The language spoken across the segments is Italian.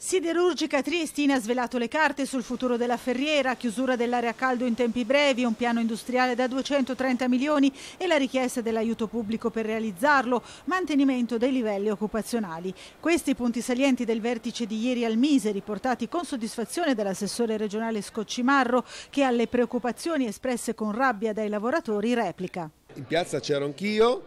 Siderurgica Triestina ha svelato le carte sul futuro della ferriera, chiusura dell'area caldo in tempi brevi, un piano industriale da 230 milioni e la richiesta dell'aiuto pubblico per realizzarlo, mantenimento dei livelli occupazionali. Questi i punti salienti del vertice di ieri al Mise, riportati con soddisfazione dall'assessore regionale Scoccimarro, che alle preoccupazioni espresse con rabbia dai lavoratori replica. In piazza c'ero anch'io,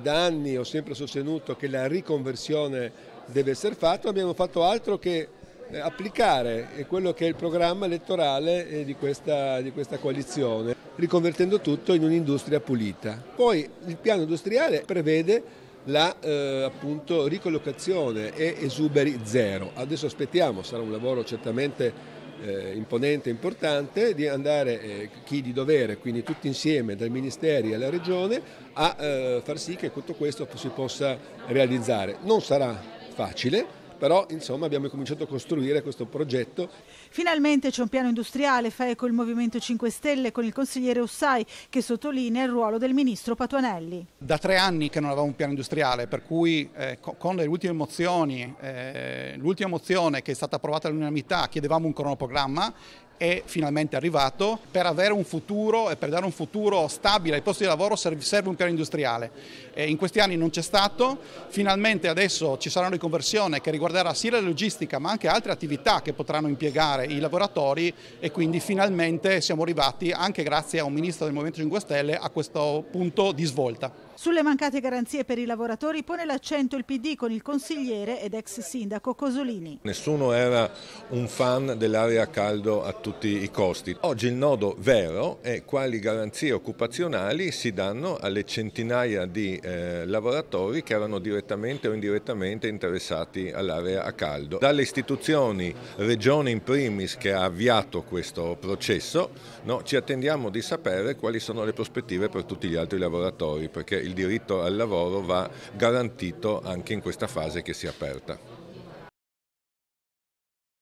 da anni ho sempre sostenuto che la riconversione deve essere fatto, abbiamo fatto altro che eh, applicare quello che è il programma elettorale eh, di questa, di questa coalizione, riconvertendo tutto in un'industria pulita. Poi il piano industriale prevede la eh, appunto, ricollocazione e esuberi zero. Adesso aspettiamo, sarà un lavoro certamente eh, imponente e importante, di andare eh, chi di dovere, quindi tutti insieme dai ministeri alla regione, a eh, far sì che tutto questo si possa realizzare. Non sarà facile, però insomma abbiamo cominciato a costruire questo progetto. Finalmente c'è un piano industriale, fa eco il Movimento 5 Stelle con il consigliere Ussai che sottolinea il ruolo del ministro Patuanelli. Da tre anni che non avevamo un piano industriale, per cui eh, con le ultime mozioni, eh, l'ultima mozione che è stata approvata all'unanimità chiedevamo un cronoprogramma è finalmente arrivato. Per avere un futuro e per dare un futuro stabile ai posti di lavoro serve un piano industriale. in questi anni non c'è stato, finalmente adesso ci sarà una riconversione che riguarderà sia la logistica ma anche altre attività che potranno impiegare i lavoratori e quindi finalmente siamo arrivati anche grazie a un ministro del Movimento 5 Stelle a questo punto di svolta. Sulle mancate garanzie per i lavoratori pone l'accento il PD con il consigliere ed ex sindaco Cosolini. Nessuno era un fan dell'area caldo attuale tutti i costi. Oggi il nodo vero è quali garanzie occupazionali si danno alle centinaia di eh, lavoratori che erano direttamente o indirettamente interessati all'area a caldo. Dalle istituzioni, regione in primis che ha avviato questo processo, no, ci attendiamo di sapere quali sono le prospettive per tutti gli altri lavoratori perché il diritto al lavoro va garantito anche in questa fase che si è aperta.